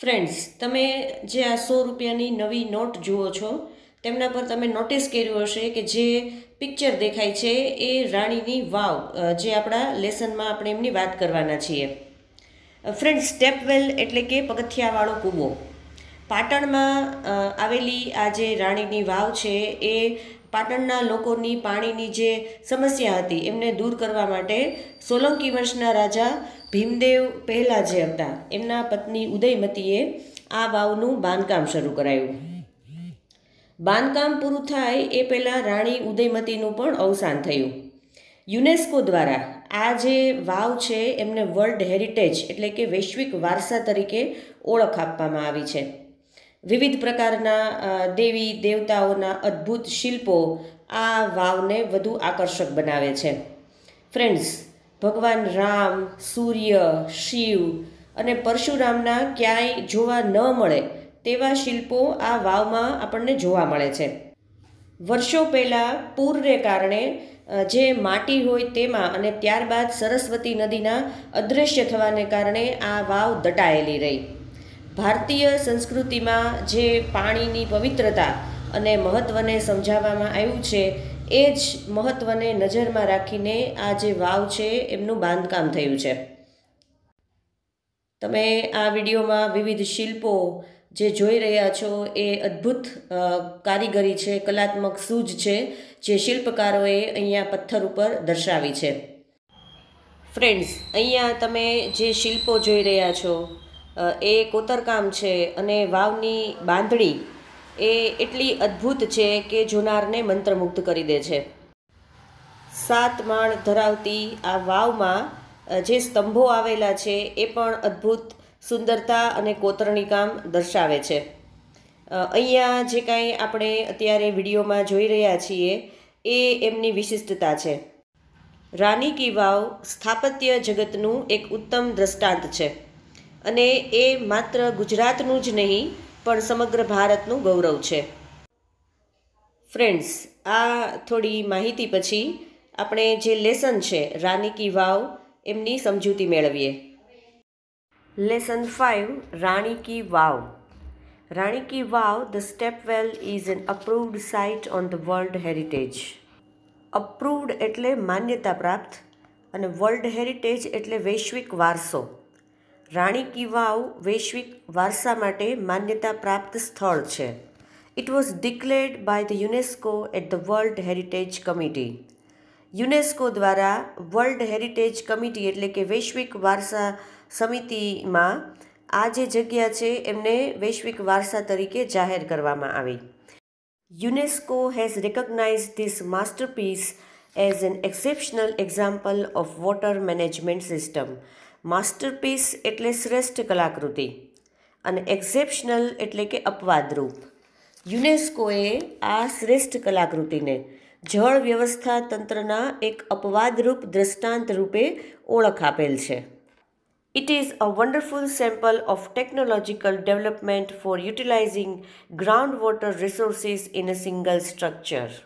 Friends તમે જે આ સો રૂપિયાની નવી નોટ જુઓ છો તેમના પર તમે નોટિસ કર્યું હશે કે જે પિક્ચર દેખાય છે એ રાણીની વાવ જે આપણા લેસનમાં આપણે એમની વાત કરવાના છીએ ફ્રેન્ડ્સ સ્ટેપવેલ એટલે કે પગથિયાવાળો કૂવો પાટણમાં આવેલી આ જે રાણીની વાવ છે એ પાટણના લોકોની પાણીની જે સમસ્યા હતી એમને દૂર કરવા માટે સોલંકી વંશના રાજા ભીમદેવ પહેલાં જે હતા એમના પત્ની ઉદયમતીએ આ વાવનું બાંધકામ શરૂ કરાયું બાંધકામ પૂરું થાય એ પહેલાં રાણી ઉદયમતીનું પણ અવસાન થયું યુનેસ્કો દ્વારા આ જે વાવ છે એમને વર્લ્ડ હેરિટેજ એટલે કે વૈશ્વિક વારસા તરીકે ઓળખ આપવામાં આવી છે વિવિધ પ્રકારના દેવી દેવતાઓના અદ્ભુત શિલ્પો આ વાવને વધુ આકર્ષક બનાવે છે ફ્રેન્ડ્સ ભગવાન રામ સૂર્ય શિવ અને પરશુરામના ક્યાંય જોવા ન મળે તેવા શિલ્પો આ વાવમાં આપણને જોવા મળે છે વર્ષો પહેલાં પૂરને કારણે જે માટી હોય તેમાં અને ત્યારબાદ સરસ્વતી નદીના અદૃશ્ય થવાને કારણે આ વાવ દટાયેલી રહી ભારતીય સંસ્કૃતિમાં જે પાણીની પવિત્રતા અને મહત્ત્વને સમજાવવામાં આવ્યું છે એ જ મહત્ત્વને નજરમાં રાખીને આ જે વાવ છે એમનું બાંધકામ થયું છે તમે આ વિડીયોમાં વિવિધ શિલ્પો જે જોઈ રહ્યા છો એ અદ્ભુત કારીગરી છે કલાત્મક સૂઝ છે જે શિલ્પકારોએ અહીંયા પથ્થર ઉપર દર્શાવી છે ફ્રેન્ડ્સ અહીંયા તમે જે શિલ્પો જોઈ રહ્યા છો એ કોતરકામ છે અને વાવની બાંધણી એ એટલી અદ્ભુત છે કે જોનારને મંત્રમુગ્ધ કરી દે છે સાત માળ ધરાવતી આ વાવમાં જે સ્તંભો આવેલા છે એ પણ અદ્ભુત સુંદરતા અને કોતરણી કામ દર્શાવે છે અહીંયા જે કાંઈ આપણે અત્યારે વિડીયોમાં જોઈ રહ્યા છીએ એ એમની વિશિષ્ટતા છે રાની કી વાવ સ્થાપત્ય જગતનું એક ઉત્તમ દ્રષ્ટાંત છે અને એ માત્ર ગુજરાતનું જ નહીં પણ સમગ્ર ભારતનું ગૌરવ છે ફ્રેન્ડ્સ આ થોડી માહિતી પછી આપણે જે લેસન છે રાની કી વાવ એમની સમજૂતી મેળવીએ lesson five Rani ki Vav Rani ki Vav the stepwell is an approved site on the world heritage approved એટલે માન્યતા પ્રાપ્ત અને વર્લ્ડ હેરિટેજ એટલે વૈશ્વિક વારસો રાણી કી વાવ વૈશ્વિક વારસા માટે માન્યતા પ્રાપ્ત સ્થળ છે it was declared by the UNESCO at the world heritage committee UNESCO દ્વારા વર્લ્ડ હેરિટેજ કમિટી એટલે કે વૈશ્વિક વારસા સમિતિમાં આ જે જગ્યા છે એમને વૈશ્વિક વારસા તરીકે જાહેર કરવામાં આવી UNESCO has recognize this masterpiece as an exceptional example of water management system masterpiece એટલે શ્રેષ્ઠ કલાકૃતિ અને એક્સેપ્શનલ એટલે કે અપવાદરૂપ યુનેસ્કોએ આ શ્રેષ્ઠ કલાકૃતિને જળ વ્યવસ્થા તંત્રના એક અપવાદરૂપ દ્રષ્ટાંત રૂપે ઓળખ આપેલ છે it is a wonderful sample of technological development for utilizing ground water resources in a single structure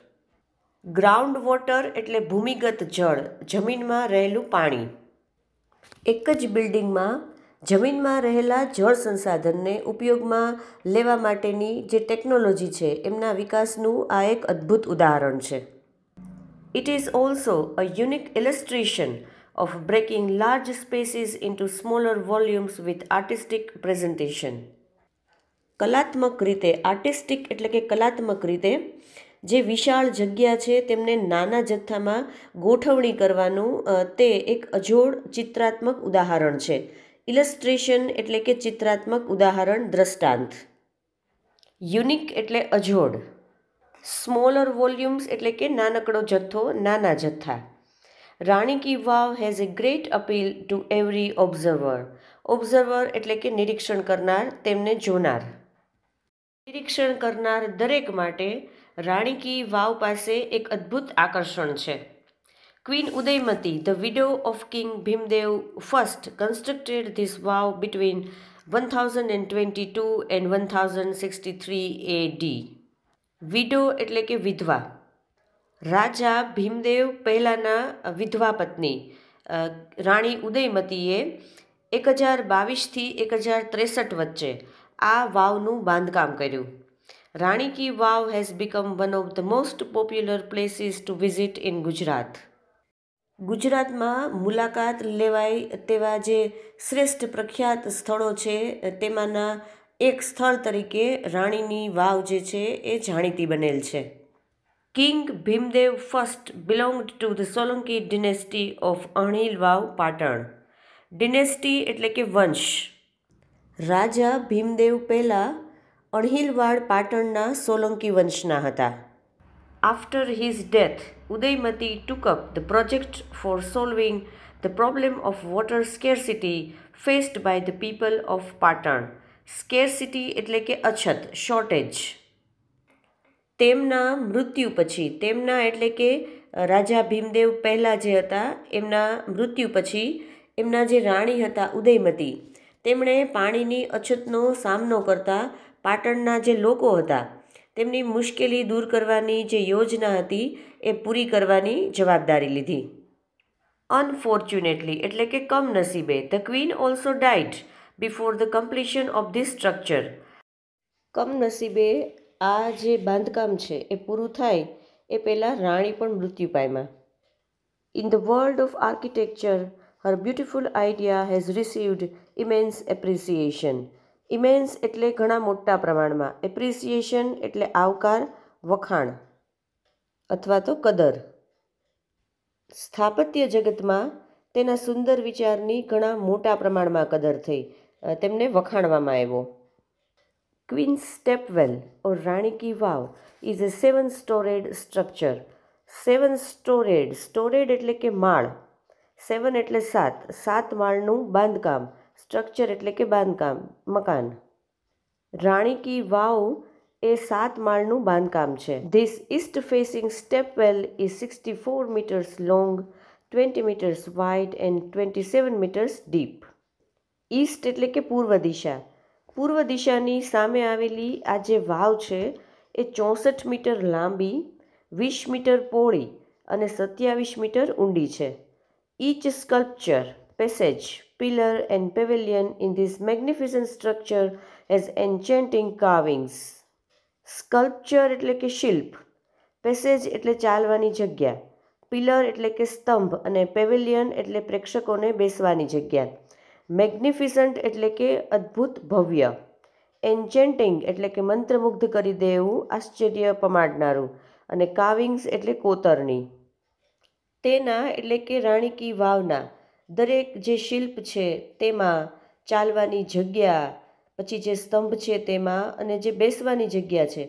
ground water એટલે ભૂમિગત જળ જમીનમાં રહેલું પાણી એક જ બિલ્ડિંગમાં જમીનમાં રહેલા જળ સંસાધનને ઉપયોગમાં લેવા માટેની જે ટેકનોલોજી છે એમના વિકાસનું આ એક અદ્ભુત ઉદાહરણ છે it is also a unique illustration of breaking large spaces into smaller volumes with artistic presentation કલાત્મક રીતે આર્ટિસ્ટિક એટલે કે કલાત્મક રીતે જે વિશાળ જગ્યા છે તેમને નાના જથ્થામાં ગોઠવણી કરવાનું તે એક અજોડ ચિત્રાત્મક ઉદાહરણ છે ઇલસ્ટ્રેશન એટલે કે ચિત્રાત્મક ઉદાહરણ દ્રષ્ટાંત યુનિક એટલે અજોડ સ્મોલર વોલ્યુમ્સ એટલે કે નાનકડો જથ્થો નાના જથ્થા Rani ki Vav has a great appeal to every observer observer એટલે કે નિરીક્ષણ કરનાર તેમને જોનાર નિરીક્ષણ કરનાર દરેક માટે રાણી કી વાવ પાસે એક અદ્ભુત આકર્ષણ છે queen Udayamati the widow of king Bhimdev first constructed this vav between one thousand and twenty two and one thousand sixty three A D widow એટલે કે વિધવા રાજા ભીમદેવ પહેલાંના વિધવા પત્ની રાણી ઉદયમતીએ એક હજાર બાવીસથી એક હજાર ત્રેસઠ વચ્ચે આ વાવનું બાંધકામ કર્યું Rani ki Vav has become one of the most popular places to visit in Gujarat ગુજરાતમાં મુલાકાત લેવાય તેવા જે શ્રેષ્ઠ પ્રખ્યાત સ્થળો છે તેમાંના એક સ્થળ તરીકે રાણીની વાવ જે છે એ જાણીતી બનેલ છે king Bhimdev first belong to the Solanki dynasty of Anhilwad Patan dynasty એટલે કે વંશ રાજા ભીમદેવ પહેલાં અણહિલવાડ પાટણના સોલંકી વંશના હતા after his death Udayamati took up the project for solving the problem of water scarcity faced by the people of Patan scarcity એટલે કે અછત શોર્ટેજ તેમના મૃત્યુ પછી તેમના એટલે કે રાજા ભીમદેવ પહેલાં જે હતા એમના મૃત્યુ પછી એમના જે રાણી હતા ઉદયમતી તેમણે પાણીની અછતનો સામનો કરતા પાટણના જે લોકો હતા તેમની મુશ્કેલી દૂર કરવાની જે યોજના હતી એ પૂરી કરવાની જવાબદારી લીધી અનફોર્ચ્યુનેટલી એટલે કે કમનસીબે the queen also died before the completion of this structure કમનસીબે આ જે બાંધકામ છે એ પૂરું થાય એ પહેલાં રાણી પણ મૃત્યુ પામ્યા in the world of architecture her beautiful idea has received immense appreciation immense એટલે ઘણા મોટા પ્રમાણમાં એપ્રિસિએશન એટલે આવકાર વખાણ અથવા તો કદર સ્થાપત્ય જગતમાં તેના સુંદર વિચારની ઘણા મોટા પ્રમાણમાં કદર થઈ તેમને વખાણવામાં આવ્યો queen stepwell or Rani ki Vav is a seven storeyed structure seven storeyed storeyed એટલે કે માળ સેવન એટલે સાત સાત માળનું બાંધકામ સ્ટ્રક્ચર એટલે કે બાંધકામ મકાન રાણી કી વાવ એ સાત માળનું બાંધકામ છે this east facing step well is sixty four metres long twenty metres wide and twenty seven metres deep east એટલે કે પૂર્વ દિશા પૂર્વ દિશાની સામે આવેલી આ જે વાવ છે એ ચોસઠ મીટર લાંબી વીસ મીટર પોળી અને સત્યાવીસ મીટર ઊંડી છે each sculpture passage, pillar and pavilion in this magnificent structure has enchanting carvings. Sculpture એટલે કે શિલ્પ પેસેજ એટલે ચાલવાની જગ્યા પિલર એટલે કે સ્તંભ અને પેવેલિયન એટલે પ્રેક્ષકોને બેસવાની જગ્યા મેગ્નિફિસન્ટ એટલે કે અદ્ભુત ભવ્ય એન્જેન્ટિંગ એટલે કે મંત્રમુગ્ધ કરી દે એવું આશ્ચર્ય પમાડનારું અને કાવિંગ્સ એટલે કોતરણી તેના એટલે કે રાણી કી વાવના દરેક જે શિલ્પ છે તેમાં ચાલવાની જગ્યા પછી જે સ્તંભ છે તેમાં અને જે બેસવાની જગ્યા છે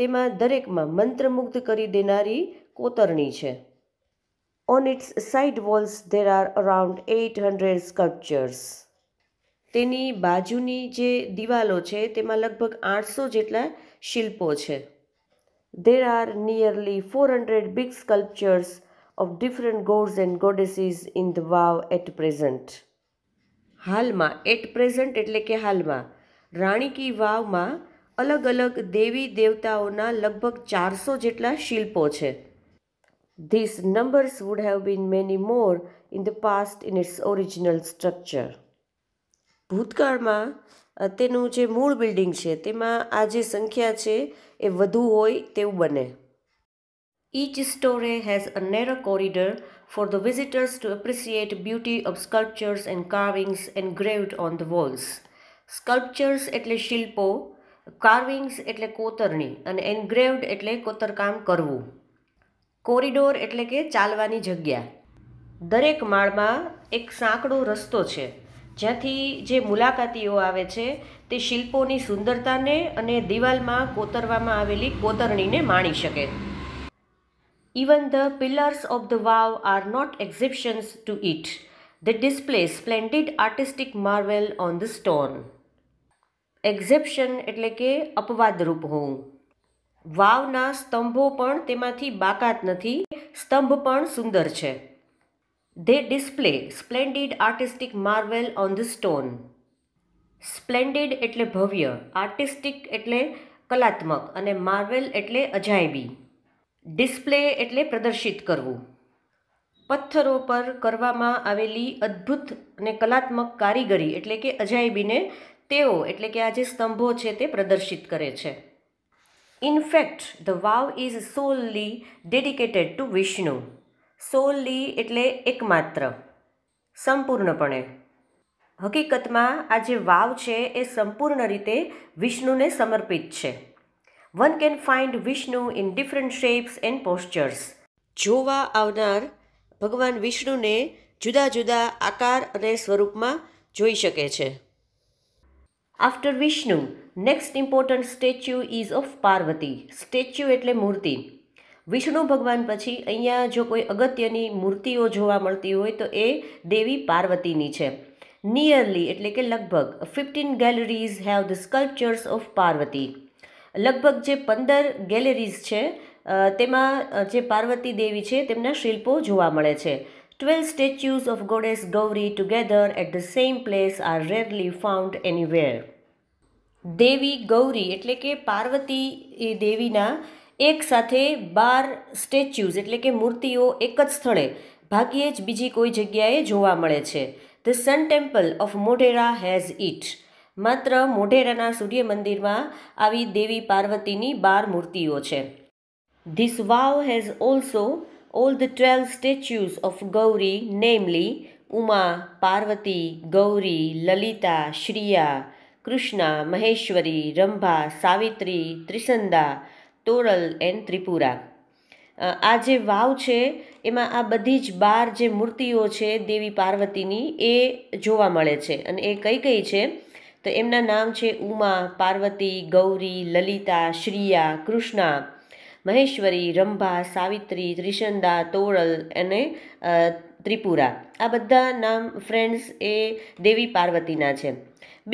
તેમાં દરેકમાં મંત્રમુગ્ધ કરી દેનારી કોતરણી છે on its side walls there are around eight hundred sculptures તેની બાજુની જે દિવાલો છે તેમાં લગભગ આઠસો જેટલા શિલ્પો છે are nearly four hundred big sculptures of different gods and goddesses in the vav at present હાલમાં એટ પ્રેઝન્ટ એટલે કે હાલમાં રાણી કી વાવમાં અલગ અલગ દેવી દેવતાઓના લગભગ ચારસો જેટલા શિલ્પો છે this numbers would have been many more in the past in its original structure ભૂતકાળમાં તેનું જે મૂળ બિલ્ડિંગ છે તેમાં આ જે સંખ્યા છે એ વધુ હોય તેવું બને Each story has a narrow corridor for the visitors to appreciate beauty of sculptures and carvings engraved on the walls. Sculptures એટલે શિલ્પો કાર્વિંગ્સ એટલે કોતરણી અને એન્ગ્રેવડ એટલે કોતરકામ કરવું કોરિડોર એટલે કે ચાલવાની જગ્યા દરેક માળમાં એક સાંકડો રસ્તો છે જ્યાંથી જે મુલાકાતીઓ આવે છે તે શિલ્પોની સુંદરતાને અને દિવાલમાં કોતરવામાં આવેલી કોતરણીને માણી શકે Even the pillars of the wow are not exceptions to it. They display splendid artistic marvel on the stone. એક્ઝેપ્શન એટલે કે અપવાદરૂપ હોવું વાવના સ્તંભો પણ તેમાંથી બાકાત નથી સ્તંભ પણ સુંદર છે they display splendid artistic marvel on the stone splendid એટલે ભવ્ય આર્ટિસ્ટિક એટલે કલાત્મક અને માર્વેલ એટલે અજાયબી ડિસ્પ્લે એટલે પ્રદર્શિત કરવું પથ્થરો પર કરવામાં આવેલી અદ્ભુત અને કલાત્મક કારીગરી એટલે કે અજાયબીને તેઓ એટલે કે આ જે સ્તંભો છે તે પ્રદર્શિત કરે છે in fact the vav is solely dedicated to Vishnu solely એટલે એકમાત્ર સંપૂર્ણપણે હકીકતમાં આ જે વાવ છે એ સંપૂર્ણ રીતે વિષ્ણુને સમર્પિત છે one can find Vishnu in different shapes and postures જોવા આવનાર ભગવાન વિષ્ણુને જુદા જુદા આકાર અને સ્વરૂપમાં જોઈ શકે છે after Vishnu next important statue is of Parvati statue એટલે મૂર્તિ વિષ્ણુ ભગવાન પછી અહીંયા જો કોઈ અગત્યની મૂર્તિઓ જોવા મળતી હોય તો એ દેવી પાર્વતીની છે નિયરલી એટલે કે લગભગ fifteen galleries have the sculptures of Parvati લગભગ જે પંદર ગેલેરીઝ છે તેમાં જે પાર્વતી દેવી છે તેમના શિલ્પો જોવા મળે છે twelve statues of goddess Gauri together at the same place are rarely found anywhere દેવી ગૌરી એટલે કે પાર્વતી એ દેવીના એક સાથે બાર સ્ટેચ્યુઝ એટલે કે મૂર્તિઓ એક જ સ્થળે ભાગ્યે જ બીજી કોઈ જગ્યાએ જોવા મળે છે the sun temple of Modhera has it માત્ર મોઢેરાના સૂર્ય મંદિરમાં આવી દેવી પાર્વતીની બાર મૂર્તિઓ છે this vav has also all the twelve statues of Gauri namely Uma Parvati Gauri Lalita Shriya Krishna Maheshwari Rambha Savitri Trisanda Toral and Tripura આ જે વાવ છે એમાં આ બધી જ બાર જે મૂર્તિઓ છે દેવી પાર્વતીની એ જોવા મળે છે અને એ કઈ કઈ છે તો એમના નામ છે ઉમા પાર્વતી ગૌરી લલિતા શ્રીયા કૃષ્ણા મહેશ્વરી રંભા સાવિત્રી ત્રિશંદા તોરલ અને ત્રિપુરા આ બધા નામ ફ્રેન્ડ્સ એ દેવી પાર્વતીના છે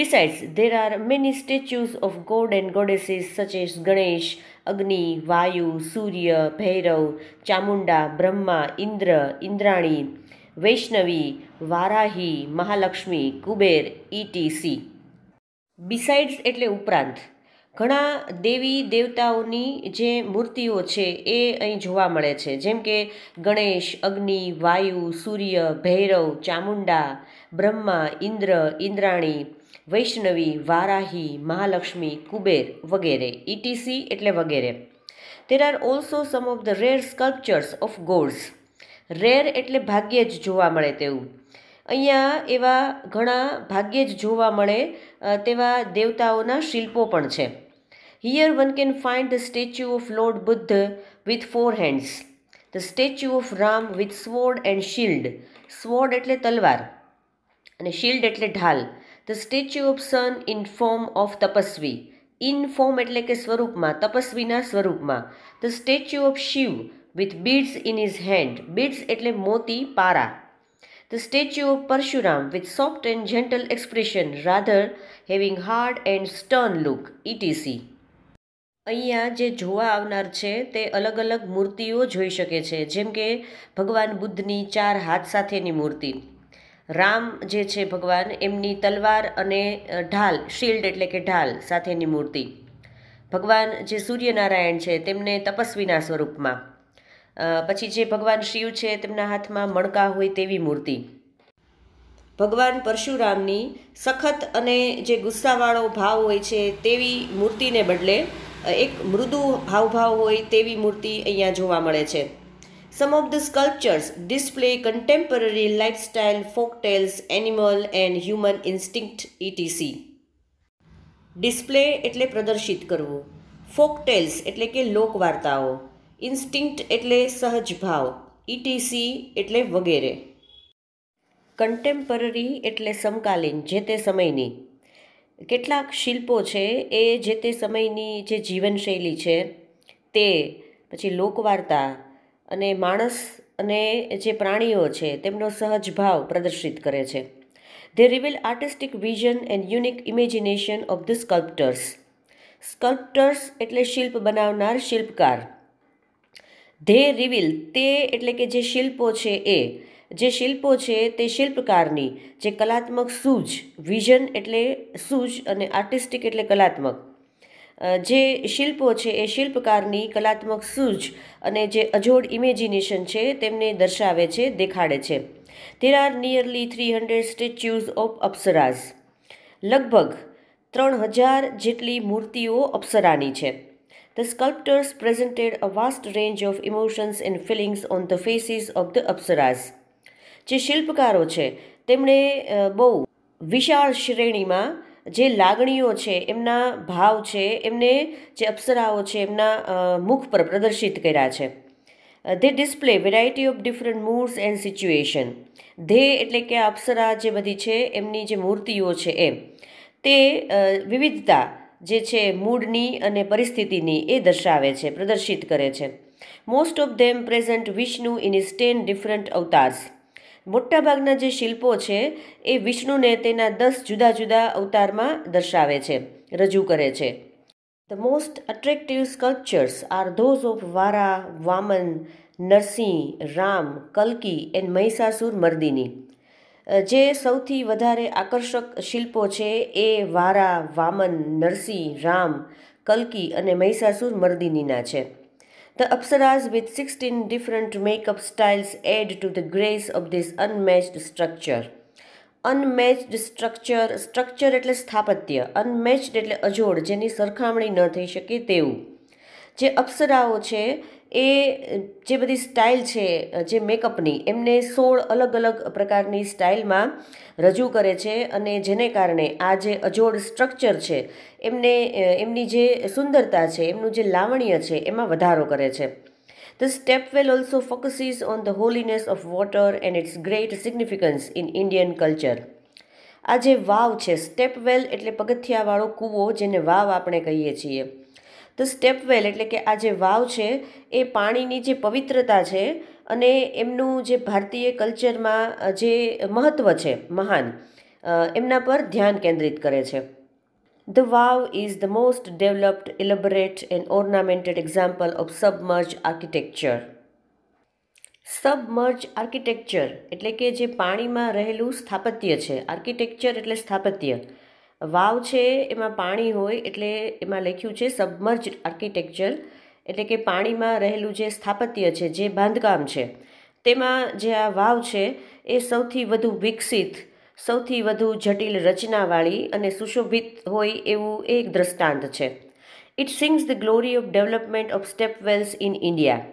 besides there are many statues of god and goddesses such as Ganesh Agni Vayu Surya Bhairav Chamunda Brahma Indra Indrani Vaishnavi Varahi Mahalakshmi Kuber etc besides એટલે ઉપરાંત ઘણા દેવી દેવતાઓની જે મૂર્તિઓ છે એ અહીં જોવા મળે છે જેમ કે ગણેશ અગ્નિ વાયુ સૂર્ય ભૈરવ ચામુંડા બ્રહ્મા ઇન્દ્ર ઇન્દ્રાણી વૈષ્ણવી વારાહી મહાલક્ષ્મી કુબેર વગેરે ઈટીસી એટલે વગેરે there are also some of the rare sculptures of gods rare એટલે ભાગ્યે જ જોવા મળે તેવું અહીંયા એવા ઘણા ભાગ્યે જ જોવા મળે તેવા દેવતાઓના શિલ્પો પણ છે here one can find the statue of lord Buddha with four hands the statue of Ram with sword and shield sword એટલે તલવાર અને શિલ્ડ એટલે ઢાલ the statue of sun in form of tapasvi in form એટલે કે સ્વરૂપમાં તપસ્વીના સ્વરૂપમાં the statue of Shiv with beads in his hand beads એટલે મોતી પારા The statue of Parshuram, with soft and gentle expression rather having hard and stern look, etc. અહીંયા જે જોવા આવનાર છે તે અલગ અલગ મૂર્તિઓ જોઈ શકે છે જેમ કે ભગવાન બુદ્ધની ચાર હાથ સાથેની મૂર્તિ રામ જે છે ભગવાન એમની તલવાર અને ઢાલ શિલ્ડ એટલે કે ઢાલ સાથેની મૂર્તિ ભગવાન જે સૂર્યનારાયણ છે તેમને તપસ્વીના સ્વરૂપમાં પછી જે ભગવાન શિવ છે તેમના હાથમાં મણકા હોય તેવી મૂર્તિ ભગવાન પરશુરામની સખત અને જે ગુસ્સાવાળો ભાવ હોય છે તેવી મૂર્તિને બદલે એક મૃદુ હાવભાવ હોય તેવી મૂર્તિ અહીંયા જોવા મળે છે some of the sculptures display contemporary lifestyle folktales animal and human instinct etc display એટલે પ્રદર્શિત કરવું ફોકટેલ્સ એટલે કે લોકવાર્તાઓ ઇન્સ્ટિંક્ટ એટલે સહજ ભાવ ઇટીસી એટલે વગેરે કન્ટેમ્પરરી એટલે સમકાલીન જે તે સમયની કેટલાક શિલ્પો છે એ જે તે સમયની જે જીવનશૈલી છે તે પછી લોકવાર્તા અને માણસ અને જે પ્રાણીઓ છે તેમનો સહજ ભાવ પ્રદર્શિત કરે છે they reveal artistic vision and unique imagination of the sculptors sculptors એટલે શિલ્પ બનાવનાર શિલ્પકાર ધે રિવિલ તે એટલે કે જે શિલ્પો છે એ જે શિલ્પો છે તે શિલ્પકારની જે કલાત્મક સૂઝ વિઝન એટલે સૂઝ અને આર્ટિસ્ટિક એટલે કલાત્મક જે શિલ્પો છે એ શિલ્પકારની કલાત્મક સૂઝ અને જે અજોડ ઇમેજિનેશન છે તેમને દર્શાવે છે દેખાડે છે there are nearly three hundred statues of apsaras લગભગ ત્રણ હજાર જેટલી મૂર્તિઓ અપ્સરાની છે The sculptors presented a vast range of emotions and feelings on the faces of the અપ્સરાસ જે શિલ્પકારો છે તેમણે બહુ વિશાળ શ્રેણીમાં જે લાગણીઓ છે એમના ભાવ છે એમને જે અપ્સરાઓ છે એમના મુખ પર પ્રદર્શિત કર્યા છે they display variety of different moods and situation they એટલે કે અપ્સરા જે બધી છે એમની જે મૂર્તિઓ છે એમ તે વિવિધતા જે છે મૂડની અને પરિસ્થિતિની એ દર્શાવે છે પ્રદર્શિત કરે છે most of them present Vishnu in his ten different avatars મોટાભાગના જે શિલ્પો છે એ વિષ્ણુને તેના દસ જુદા જુદા અવતારમાં દર્શાવે છે રજૂ કરે છે the most attractive sculptures are those of Varaha Vaman Narasimha Ram કલ્કી એન્ડ મહિષાસુર મર્દિની જે સૌથી વધારે આકર્ષક શિલ્પો છે એ વારા વામન નરસિંહ રામ કલ્કી અને મહિષાસુર મર્દિનીના છે The apsaras with 16 different makeup styles add to the grace of this unmatched structure unmatched structure structure એટલે સ્થાપત્ય અનમેચ્ડ એટલે અજોડ જેની સરખામણી ન થઈ શકે તેવું જે અપ્સરાઓ છે એ જે બધી સ્ટાઇલ છે જે મેકઅપની એમને સોળ અલગ અલગ પ્રકારની સ્ટાઇલમાં રજૂ કરે છે અને જેને કારણે આ જે અજોડ સ્ટ્રક્ચર છે એમને એમની જે સુંદરતા છે એમનું જે લાવણ્ય છે એમાં વધારો કરે છે the step well also focuses on the holiness of water and its great significance in Indian culture આ જે વાવ છે સ્ટેપ વેલ એટલે પગથિયાવાળો કૂવો જેને વાવ આપણે કહીએ છીએ તો સ્ટેપવેલ એટલે કે આ જે વાવ છે એ પાણીની જે પવિત્રતા છે અને એમનું જે ભારતીય કલ્ચરમાં જે મહત્ત્વ છે મહાન એમના પર ધ્યાન કેન્દ્રિત કરે છે the vav is the most developed, elaborate and ornamented example of submerged architecture submerged architecture એટલે કે જે પાણીમાં રહેલું સ્થાપત્ય છે આર્કિટેક્ચર એટલે સ્થાપત્ય વાવ છે એમાં પાણી હોય એટલે એમાં લખ્યું છે સબમર્જ આર્કિટેક્ચર એટલે કે પાણીમાં રહેલું જે સ્થાપત્ય છે જે બાંધકામ છે તેમાં જે આ વાવ છે એ સૌથી વધુ વિકસિત સૌથી વધુ જટિલ રચનાવાળી અને સુશોભિત હોય એવું એક દ્રષ્ટાંત છે it sings the glory of development of step wells in India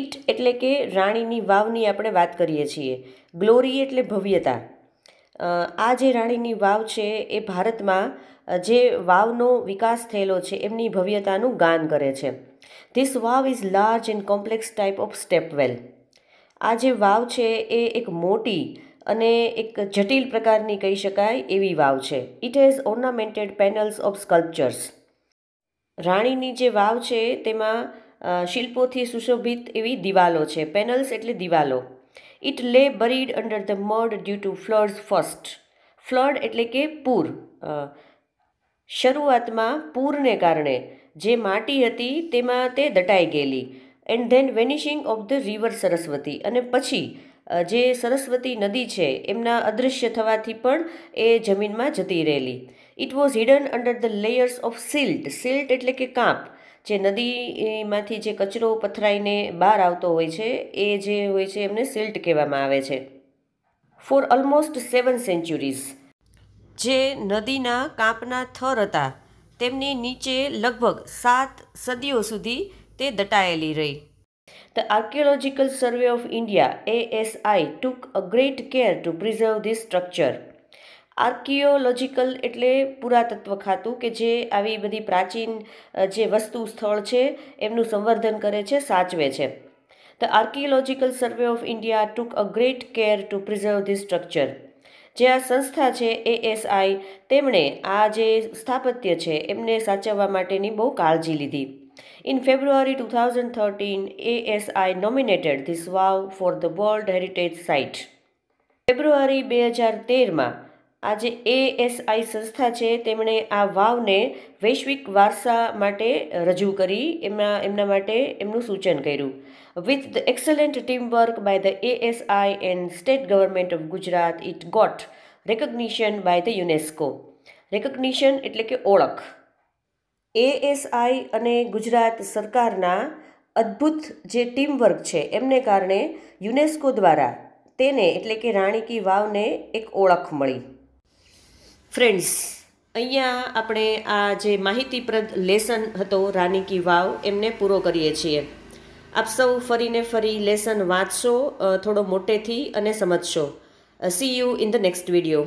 it એટલે કે રાણીની વાવની આપણે વાત કરીએ છીએ ગ્લોરી એટલે ભવ્યતા આ જે રાણીની વાવ છે એ ભારતમાં જે વાવનો વિકાસ થયેલો છે એમની ભવ્યતાનું ગાન કરે છે this vav is large and complex type of stepwell આ જે વાવ છે એ એક મોટી અને એક જટિલ પ્રકારની કહી શકાય એવી વાવ છે it has ornamented panels of sculptures રાણીની જે વાવ છે તેમાં શિલ્પોથી સુશોભિત એવી દિવાલો છે પેનલ્સ એટલે દિવાલો it lay buried under the mud due to floods first flood એટલે કે પૂર શરૂઆતમાં પૂરને કારણે જે માટી હતી તેમાં તે દટાઈ ગયેલી and then vanishing of the river Saraswati અને પછી જે સરસ્વતી નદી છે એમના અદૃશ્ય થવાથી પણ એ જમીનમાં જતી રહેલી it was hidden under the layers of silt silt એટલે કે કાંપ જે નદીમાંથી જે કચરો પથરાઈને બહાર આવતો હોય છે એ જે હોય છે એમને સિલ્ટ કહેવામાં આવે છે ફોર ઓલમોસ્ટ સેવન સેન્ચુરીઝ જે નદીના કાંપના થર હતા તેમની નીચે લગભગ સાત સદીઓ સુધી તે દટાયેલી રહી The Archaeological Survey of India ASI took a great care to preserve this structure archaeological એટલે પુરાતત્વ ખાતું કે જે આવી બધી પ્રાચીન જે વસ્તુ સ્થળ છે એમનું સંવર્ધન કરે છે સાચવે છે the archaeological survey of India took a great care to preserve the structure જે આ સંસ્થા છે એએસઆઈ તેમણે આ જે સ્થાપત્ય છે એમને સાચવવા માટેની બહુ કાળજી લીધી in February In February 2013, ASI nominated this vav for the world heritage site ફેબ્રુઆરી બે હજાર તેરમાં આજે એએસઆઈ સંસ્થા છે તેમણે આ વાવને વૈશ્વિક વારસા માટે રજૂ કરી એમના એમના માટે એમનું સૂચન કર્યું with the excellent team work by the ASI and state government of Gujarat it got recognition by the UNESCO recognition એટલે કે ઓળખ એએસઆઈ અને ગુજરાત સરકારના અદ્ભુત જે ટીમ વર્ક છે એમને કારણે યુનેસ્કો દ્વારા તેને એટલે કે રાણી કી વાવને એક ઓળખ મળી ફ્રેન્ડ્સ અહીંયા આપણે આ જે માહિતીપ્રદ લેસન હતો રાની કી વાવ એમને પૂરો કરીએ છીએ આપ સૌ ફરીને ફરી લેસન વાંચશો થોડો મોટેથી અને સમજશો see you in the next video